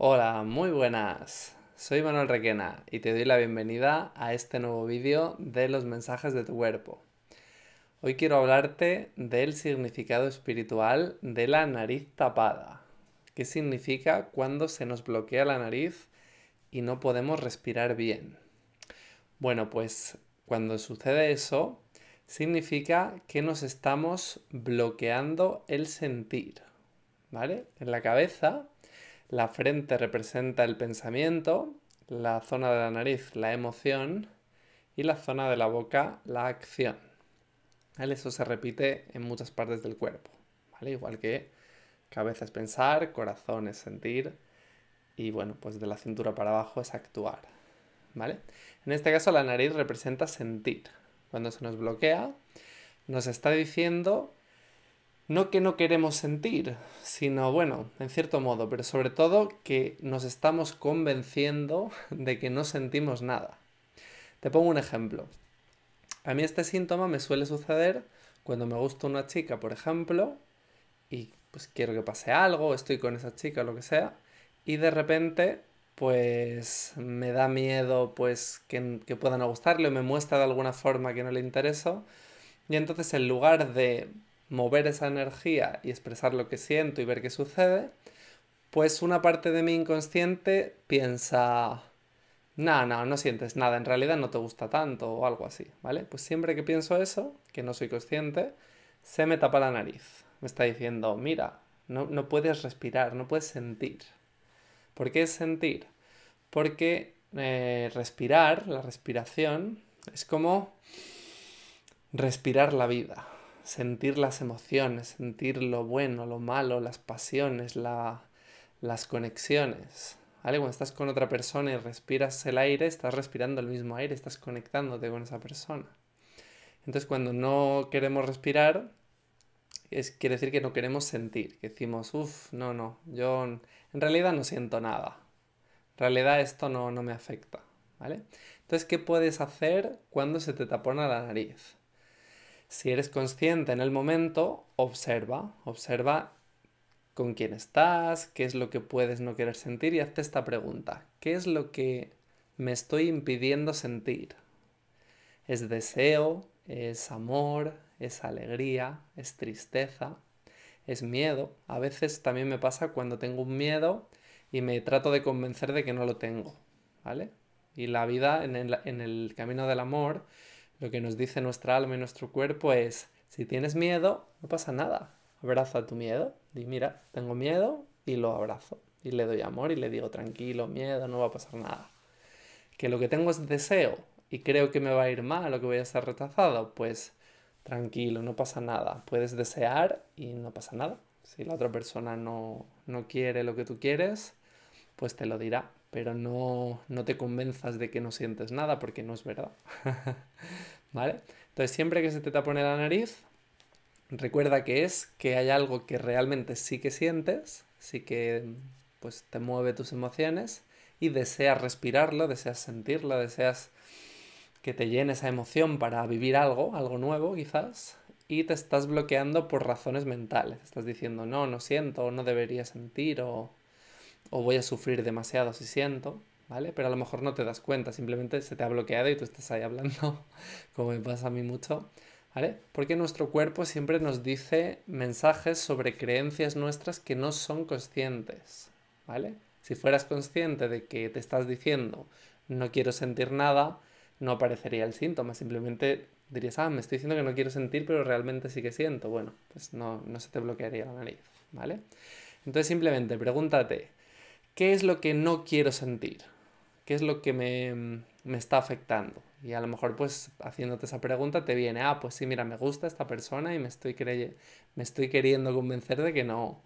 Hola, muy buenas. Soy Manuel Requena y te doy la bienvenida a este nuevo vídeo de los mensajes de tu cuerpo. Hoy quiero hablarte del significado espiritual de la nariz tapada. ¿Qué significa cuando se nos bloquea la nariz y no podemos respirar bien? Bueno, pues cuando sucede eso, significa que nos estamos bloqueando el sentir, ¿vale? En la cabeza la frente representa el pensamiento, la zona de la nariz la emoción y la zona de la boca la acción. ¿Vale? Eso se repite en muchas partes del cuerpo, ¿vale? Igual que cabeza es pensar, corazón es sentir y bueno, pues de la cintura para abajo es actuar, ¿vale? En este caso la nariz representa sentir. Cuando se nos bloquea, nos está diciendo no que no queremos sentir, sino bueno, en cierto modo, pero sobre todo que nos estamos convenciendo de que no sentimos nada. Te pongo un ejemplo. A mí este síntoma me suele suceder cuando me gusta una chica, por ejemplo, y pues quiero que pase algo, estoy con esa chica, o lo que sea, y de repente pues me da miedo pues que, que pueda no gustarle o me muestra de alguna forma que no le intereso. Y entonces en lugar de mover esa energía y expresar lo que siento y ver qué sucede, pues una parte de mi inconsciente piensa, no, no, no sientes nada, en realidad no te gusta tanto o algo así, ¿vale? Pues siempre que pienso eso, que no soy consciente, se me tapa la nariz. Me está diciendo, mira, no, puedes respirar, no puedes sentir. ¿Por qué sentir? Porque eh, respirar, la respiración, es como respirar la vida sentir las emociones, sentir lo bueno, lo malo, las pasiones, las conexiones. Cuando estás con otra persona y respiras el aire, estás respirando el mismo aire, estás conectándote con esa persona. Entonces cuando no queremos respirar, es, quiere decir que no queremos sentir, que decimos, uff, no, no, yo en realidad no siento nada. En realidad esto no, no me afecta. ¿Vale? Entonces, ¿qué puedes hacer cuando se te tapona la nariz? Si eres consciente en el momento, observa, observa con quién estás, qué es lo que puedes no querer sentir y hazte esta pregunta. ¿Qué es lo que me estoy impidiendo sentir? ¿Es deseo? ¿Es amor? ¿Es alegría? ¿Es tristeza? ¿Es miedo? A veces también me pasa cuando tengo un miedo y me trato de convencer de que no lo tengo, ¿vale? Y la vida en el, en el camino del amor lo que nos dice nuestra alma y nuestro cuerpo es, si tienes miedo, no pasa nada. Abraza tu miedo. Di, mira, tengo miedo y lo abrazo. Y le doy amor y le digo, tranquilo, miedo, no va a pasar nada. Que lo que tengo es deseo y creo que me va a ir mal o que voy a ser rechazado, pues tranquilo, no pasa nada. Puedes desear y no pasa nada. Si la otra persona no quiere lo que tú quieres, pues te lo dirá pero no, te convenzas de que no sientes nada porque no es verdad. ¿Vale? Entonces siempre que se te tapone la nariz, recuerda que es que hay algo que realmente sí que sientes, sí que pues te mueve tus emociones y deseas respirarlo, deseas sentirlo, deseas que te llene esa emoción para vivir algo, algo nuevo quizás, y te estás bloqueando por razones mentales. Estás diciendo, no, no siento, o no debería sentir, o o voy a sufrir demasiado si siento, ¿vale? Pero a lo mejor no te das cuenta, simplemente se te ha bloqueado y tú estás ahí hablando, como me pasa a mí mucho, ¿vale? Porque nuestro cuerpo siempre nos dice mensajes sobre creencias nuestras que no son conscientes, ¿vale? Si fueras consciente de que te estás diciendo no quiero sentir nada, no aparecería el síntoma, simplemente dirías, ah, me estoy diciendo que no quiero sentir, pero realmente sí que siento. Bueno, pues no, no se te bloquearía la nariz, ¿vale? Entonces simplemente pregúntate, ¿qué es lo que no quiero sentir? ¿Qué es lo que mm, me, está afectando? Y a lo mejor pues haciéndote esa pregunta te viene, ah, pues sí, mira, me gusta esta persona y me estoy, me estoy queriendo convencer de que no.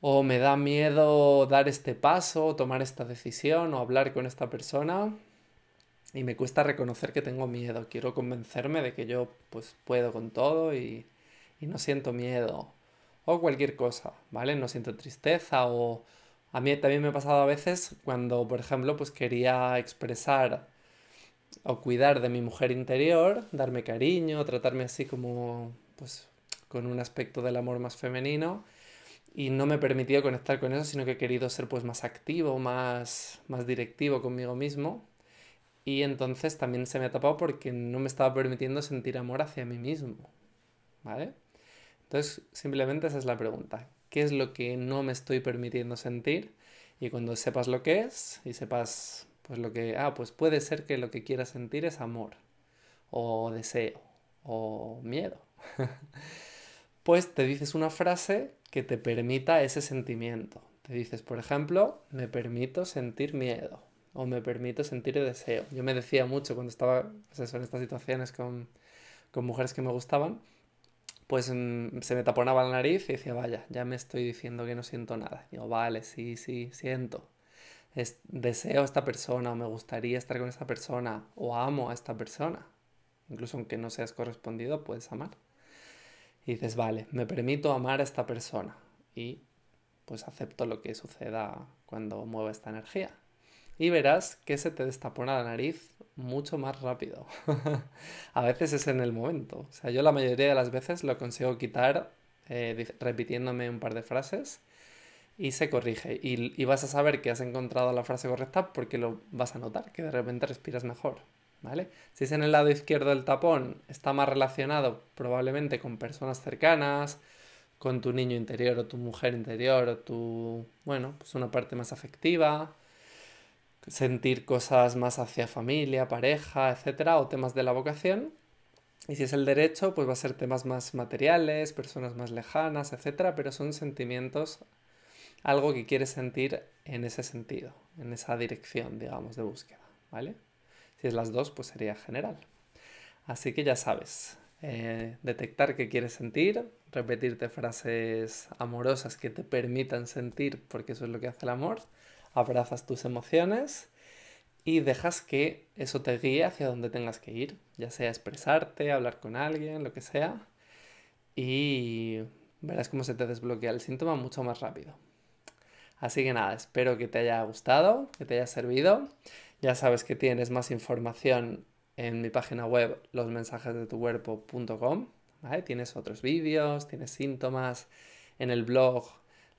O me da miedo dar este paso, o tomar esta decisión, o hablar con esta persona. Y me cuesta reconocer que tengo miedo. Quiero convencerme de que yo pues puedo con todo y no siento miedo. O cualquier cosa, ¿vale? No siento tristeza o a mí también me ha pasado a veces cuando, por ejemplo, pues quería expresar o cuidar de mi mujer interior, darme cariño, tratarme así como, pues, con un aspecto del amor más femenino y no me he permitido conectar con eso, sino que he querido ser pues más activo, más, más directivo conmigo mismo. Y entonces también se me ha tapado porque no me estaba permitiendo sentir amor hacia mí mismo. ¿Vale? Entonces, simplemente esa es la pregunta qué es lo que no me estoy permitiendo sentir y cuando sepas lo que es y sepas pues lo que, ah, pues puede ser que lo que quieras sentir es amor o deseo o miedo, pues te dices una frase que te permita ese sentimiento. Te dices, por ejemplo, me permito sentir miedo o me permito sentir deseo. Yo me decía mucho cuando estaba pues en estas situaciones con, con mujeres que me gustaban, pues mm, se me taponaba la nariz y decía, vaya, ya me estoy diciendo que no siento nada. digo, vale, sí, sí, siento. deseo a esta persona o me gustaría estar con esta persona o amo a esta persona. Incluso aunque no seas correspondido, puedes amar. Y dices, vale, me permito amar a esta persona y pues acepto lo que suceda cuando mueva esta energía y verás que se te destapona la nariz mucho más rápido. a veces es en el momento. O sea, yo la mayoría de las veces lo consigo quitar eh, repitiéndome un par de frases y se corrige. Y, vas a saber que has encontrado la frase correcta porque lo vas a notar, que de repente respiras mejor. ¿Vale? Si es en el lado izquierdo del tapón, está más relacionado probablemente con personas cercanas, con tu niño interior o tu mujer interior o tu, bueno, pues una parte más afectiva, sentir cosas más hacia familia, pareja, etcétera, o temas de la vocación. Y si es el derecho, pues va a ser temas más materiales, personas más lejanas, etcétera, pero son sentimientos, algo que quieres sentir en ese sentido, en esa dirección, digamos, de búsqueda, ¿vale? Si es las dos, pues sería general. Así que ya sabes, eh, detectar qué quieres sentir, repetirte frases amorosas que te permitan sentir, porque eso es lo que hace el amor, abrazas tus emociones y dejas que eso te guíe hacia donde tengas que ir, ya sea expresarte, hablar con alguien, lo que sea, y verás cómo se te desbloquea el síntoma mucho más rápido. Así que nada, espero que te haya gustado, que te haya servido. Ya sabes que tienes más información en mi página web losmensajesdetucuerpo.com. ¿vale? Tienes otros vídeos, tienes síntomas en el blog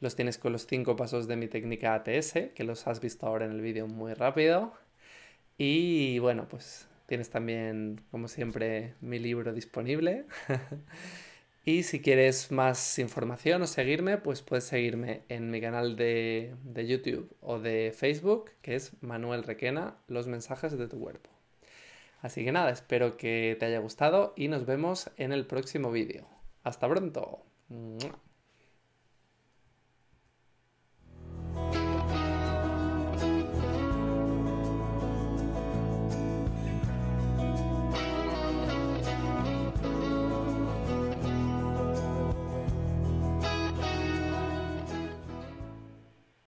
los tienes con los cinco pasos de mi técnica ATS, que los has visto ahora en el vídeo muy rápido. Y bueno, pues tienes también, como siempre, mi libro disponible. y si quieres más información o seguirme, pues puedes seguirme en mi canal de, de YouTube o de Facebook, que es Manuel Requena, los mensajes de tu cuerpo. Así que nada, espero que te haya gustado y nos vemos en el próximo vídeo. Hasta pronto.